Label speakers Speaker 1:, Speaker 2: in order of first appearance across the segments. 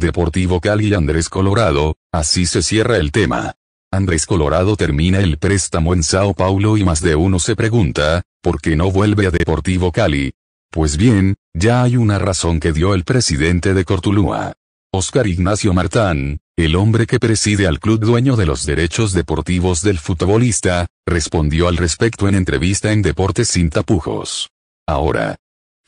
Speaker 1: Deportivo Cali y Andrés Colorado, así se cierra el tema. Andrés Colorado termina el préstamo en Sao Paulo y más de uno se pregunta, ¿por qué no vuelve a Deportivo Cali? Pues bien, ya hay una razón que dio el presidente de Cortulúa. Oscar Ignacio Martán, el hombre que preside al club dueño de los derechos deportivos del futbolista, respondió al respecto en entrevista en Deportes sin tapujos. Ahora,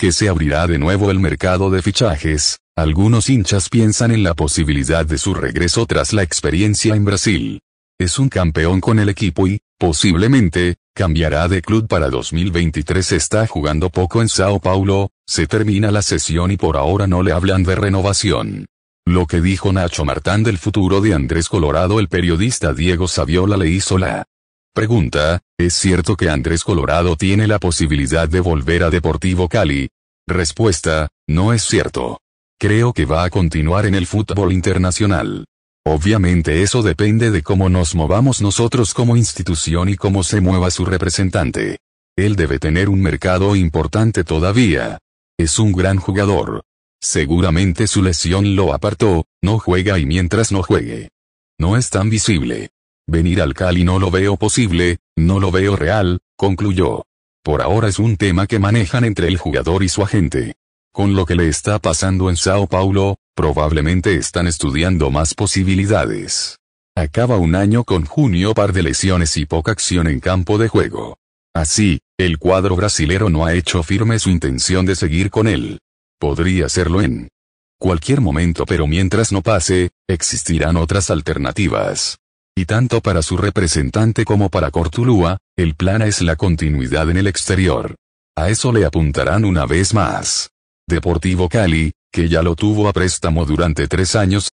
Speaker 1: que se abrirá de nuevo el mercado de fichajes, algunos hinchas piensan en la posibilidad de su regreso tras la experiencia en Brasil. Es un campeón con el equipo y, posiblemente, cambiará de club para 2023. Está jugando poco en Sao Paulo, se termina la sesión y por ahora no le hablan de renovación. Lo que dijo Nacho Martán del futuro de Andrés Colorado el periodista Diego Saviola le hizo la Pregunta, ¿es cierto que Andrés Colorado tiene la posibilidad de volver a Deportivo Cali? Respuesta, no es cierto. Creo que va a continuar en el fútbol internacional. Obviamente eso depende de cómo nos movamos nosotros como institución y cómo se mueva su representante. Él debe tener un mercado importante todavía. Es un gran jugador. Seguramente su lesión lo apartó, no juega y mientras no juegue. No es tan visible. Venir al Cali no lo veo posible, no lo veo real, concluyó. Por ahora es un tema que manejan entre el jugador y su agente. Con lo que le está pasando en Sao Paulo, probablemente están estudiando más posibilidades. Acaba un año con junio par de lesiones y poca acción en campo de juego. Así, el cuadro brasilero no ha hecho firme su intención de seguir con él. Podría hacerlo en cualquier momento pero mientras no pase, existirán otras alternativas y tanto para su representante como para Cortulúa, el plan es la continuidad en el exterior. A eso le apuntarán una vez más. Deportivo Cali, que ya lo tuvo a préstamo durante tres años,